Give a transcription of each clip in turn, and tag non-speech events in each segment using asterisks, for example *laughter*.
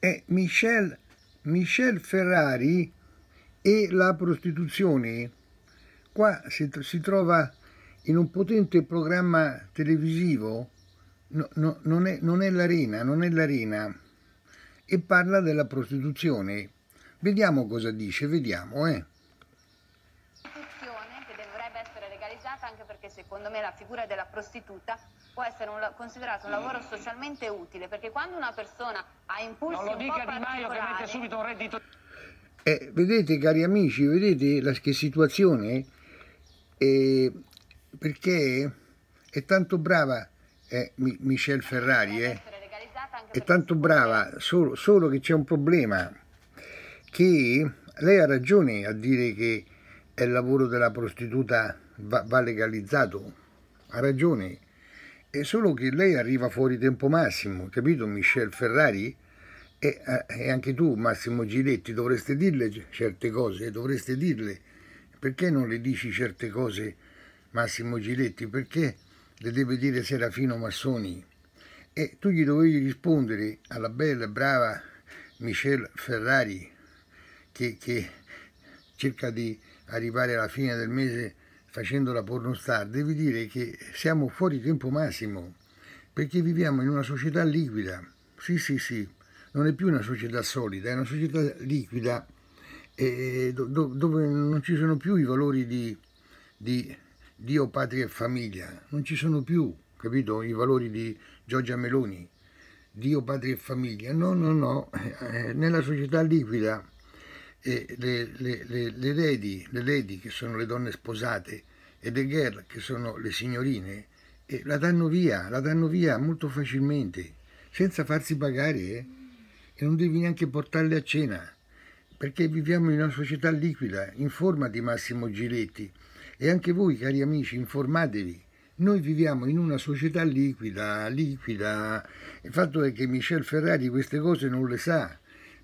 è Michel, Michel Ferrari e la prostituzione. Qua si, si trova in un potente programma televisivo, no, no, non, è, non è l'arena, non è l'arena, e parla della prostituzione. Vediamo cosa dice, vediamo, eh legalizzata anche perché secondo me la figura della prostituta può essere un, considerato un lavoro socialmente utile, perché quando una persona ha impulsi Non lo dica Di Maio che mette subito un reddito... Eh, vedete cari amici, vedete la, che situazione? Eh, perché è tanto brava eh, Michelle Ferrari, eh, è tanto brava, solo, solo che c'è un problema, che lei ha ragione a dire che e il lavoro della prostituta va, va legalizzato, ha ragione, è solo che lei arriva fuori tempo massimo, capito Michel Ferrari? E, eh, e, anche tu, Massimo Giletti, dovreste dirle certe cose, dovreste dirle. Perché non le dici certe cose, Massimo Giletti? Perché le deve dire Serafino Massoni? E tu gli dovevi rispondere alla bella e brava Michelle Ferrari, che, che cerca di arrivare alla fine del mese facendo la pornostar, devi dire che siamo fuori tempo massimo, perché viviamo in una società liquida. Sì, sì, sì, non è più una società solida, è una società liquida eh, do, do, dove non ci sono più i valori di, di Dio, patria e famiglia, non ci sono più, capito, i valori di Giorgia Meloni, Dio, patria e famiglia. No, no, no, eh, nella società liquida e le, le, le, le, lady, le lady, che sono le donne sposate, e le girl, che sono le signorine, e la danno via, la danno via molto facilmente, senza farsi pagare, eh? e non devi neanche portarle a cena, perché viviamo in una società liquida, informati Massimo Giletti, e anche voi, cari amici, informatevi. Noi viviamo in una società liquida, liquida. Il fatto è che Michel Ferrari queste cose non le sa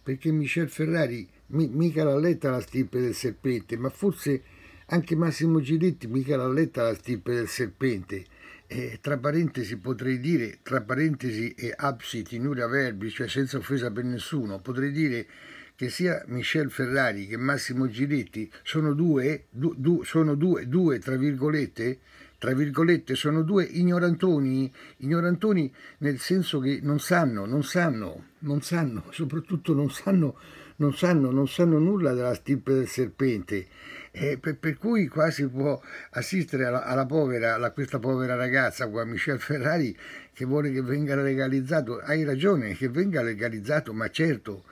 perché Michel Ferrari mi, mica l'ha letta la stirpe del serpente, ma forse anche Massimo Giretti mica l'ha letta la stirpe del serpente. Eh, tra parentesi potrei dire, tra parentesi e absit in ura verbi, cioè senza offesa per nessuno, potrei dire che sia Michel Ferrari che Massimo Giretti sono due, du, du, sono due, due tra virgolette, tra virgolette, sono due ignorantoni, ignorantoni nel senso che non sanno, non sanno, non sanno, *laughs* soprattutto non sanno, non sanno, non sanno nulla della stirpe del serpente, eh, per, per, cui quasi può assistere alla, alla povera, a questa povera ragazza qua, Michelle Ferrari, che vuole che venga legalizzato, hai ragione, che venga legalizzato, ma certo,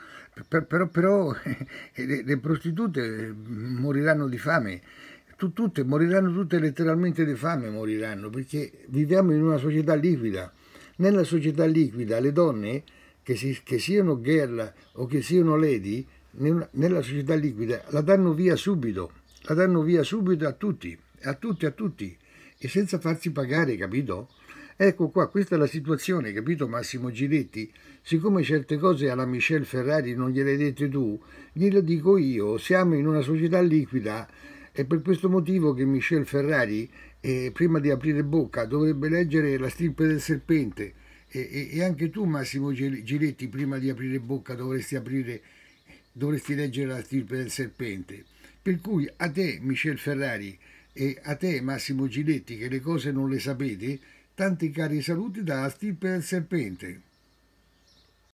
per, però, però eh, *laughs* le, le prostitute moriranno di fame, tu, tutte, moriranno tutte letteralmente di fame, moriranno, perché viviamo in una società liquida. Nella società liquida le donne, che, si, che siano girl o che siano lady, nella società liquida la danno via subito, la danno via subito a tutti, a tutti, a tutti, e senza farsi pagare, capito? Ecco qua, questa è la situazione, capito Massimo Giletti? Siccome certe cose alla Michelle Ferrari non gliele hai dette tu, glielo dico io, siamo in una società liquida è per questo motivo che Michel Ferrari, eh, prima di aprire bocca, dovrebbe leggere La stirpe del serpente. E, e, e anche tu, Massimo Giletti, prima di aprire bocca dovresti, aprire, dovresti leggere La stirpe del serpente. Per cui a te, Michel Ferrari, e a te, Massimo Giletti, che le cose non le sapete, tanti cari saluti dalla stirpe del serpente.